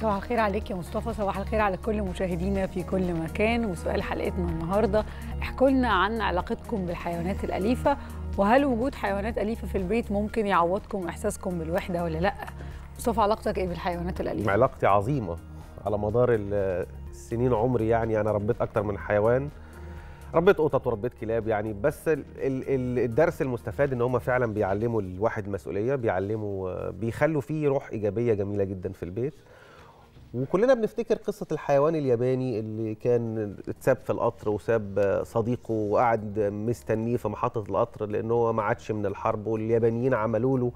صباح الخير عليك يا مصطفى صباح الخير على كل مشاهدينا في كل مكان وسؤال حلقتنا النهارده احكوا لنا عن علاقتكم بالحيوانات الاليفه وهل وجود حيوانات اليفه في البيت ممكن يعوضكم احساسكم بالوحده ولا لا مصطفى علاقتك ايه بالحيوانات الاليفه علاقتي عظيمه على مدار السنين عمري يعني انا ربيت اكتر من حيوان ربيت قطط وربيت كلاب يعني بس الدرس المستفاد ان هم فعلا بيعلموا الواحد مسؤوليه بيعلموا بيخلوا فيه روح ايجابيه جميله جدا في البيت وكلنا بنفتكر قصة الحيوان الياباني اللي كان اتساب في القطر وساب صديقه وقعد مستنيه في محطة القطر لأنه هو ما عادش من الحرب واليابانيين عملوا له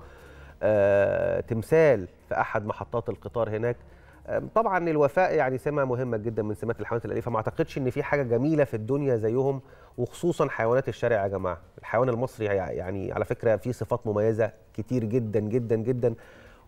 آه تمثال في أحد محطات القطار هناك طبعا الوفاء يعني سمة مهمة جدا من سمات الحيوانات الأليفة ما أعتقدش إن في حاجة جميلة في الدنيا زيهم وخصوصا حيوانات الشارع يا جماعة الحيوان المصري يعني على فكرة فيه صفات مميزة كتير جدا جدا جدا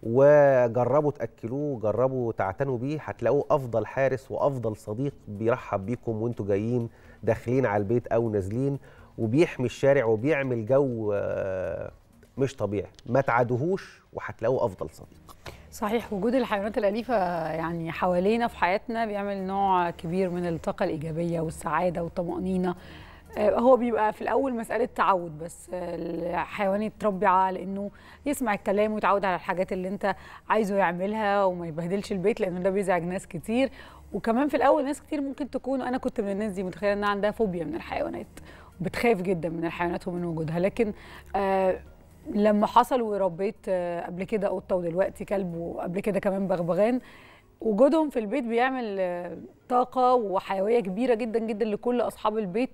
وجربوا تاكلوه جربوا تعتنوا بيه هتلاقوه افضل حارس وافضل صديق بيرحب بيكم وانتوا جايين داخلين على البيت او نازلين وبيحمي الشارع وبيعمل جو آه، مش طبيعي ما تعادوهوش وهتلاقوه افضل صديق صحيح وجود الحيوانات الأليفة يعني حوالينا في حياتنا بيعمل نوع كبير من الطاقة الإيجابية والسعادة والطمأنينة آه، هو بيبقى في الاول مساله تعود بس آه، الحيوان يتربي على انه يسمع الكلام ويتعود على الحاجات اللي انت عايزه يعملها وما يبهدلش البيت لانه ده بيزعج ناس كتير وكمان في الاول ناس كتير ممكن تكون انا كنت من الناس دي متخيله انها عندها فوبيا من الحيوانات بتخاف جدا من الحيوانات ومن وجودها لكن آه لما حصل وربيت آه، قبل كده قطه ودلوقتي كلب وقبل كده كمان بغبغان وجودهم في البيت بيعمل طاقه وحيويه كبيره جدا جدا لكل اصحاب البيت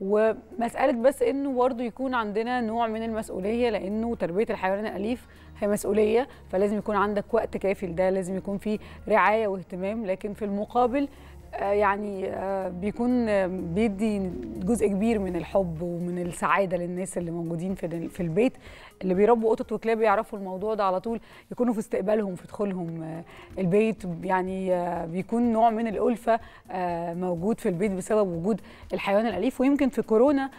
ومساله بس انه برضه يكون عندنا نوع من المسؤوليه لانه تربيه الحيوان الاليف هي مسؤوليه فلازم يكون عندك وقت كافي لده لازم يكون في رعايه واهتمام لكن في المقابل آه، يعني آه، بيكون بيدي جزء كبير من الحب ومن السعاده للناس اللي موجودين في في البيت اللي بيربوا قطط وكلاب يعرفوا الموضوع ده على طول يكونوا في استقبالهم في دخولهم آه، البيت يعني بيكون نوع من الالفه موجود في البيت بسبب وجود الحيوان الاليف ويمكن في كورونا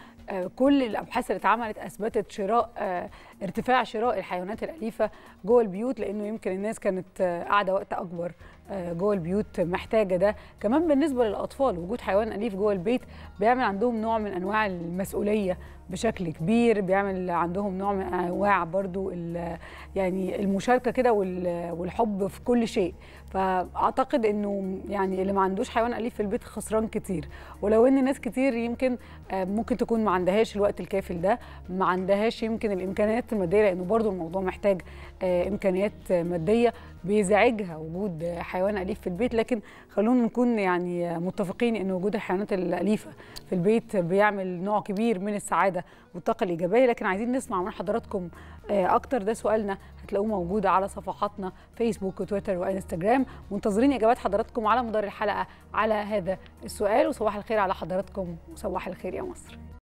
كل الابحاث اللي اتعملت اثبتت شراء آه، ارتفاع شراء الحيوانات الاليفه جوه البيوت لانه يمكن الناس كانت آه، قاعده وقت اكبر آه، جوه البيوت محتاجه ده كمان بالنسبه للاطفال وجود حيوان اليف جوه البيت بيعمل عندهم نوع من انواع المسؤوليه بشكل كبير بيعمل عندهم نوع من انواع برضو يعني المشاركه كده والحب في كل شيء فاعتقد انه يعني اللي ما عندوش حيوان اليف في البيت خسران كتير ولو ان ناس كتير يمكن آه، ممكن تكون ما عندهاش الوقت الكافي لده ما عندهاش يمكن الامكانيات الماديه لانه برضو الموضوع محتاج آه، امكانيات ماديه بيزعجها وجود حيوان اليف في البيت لكن خلونا نكون يعني متفقين ان وجود الحيوانات الاليفه في البيت بيعمل نوع كبير من السعاده ده والطاقه الايجابيه لكن عايزين نسمع من حضراتكم آه، اكتر ده سؤالنا هتلاقوه موجود على صفحاتنا فيسبوك وتويتر وانستجرام منتظرين اجابات حضراتكم على مدار الحلقه على هذا السؤال وصباح الخير على حضراتكم وصباح الخير يا مصر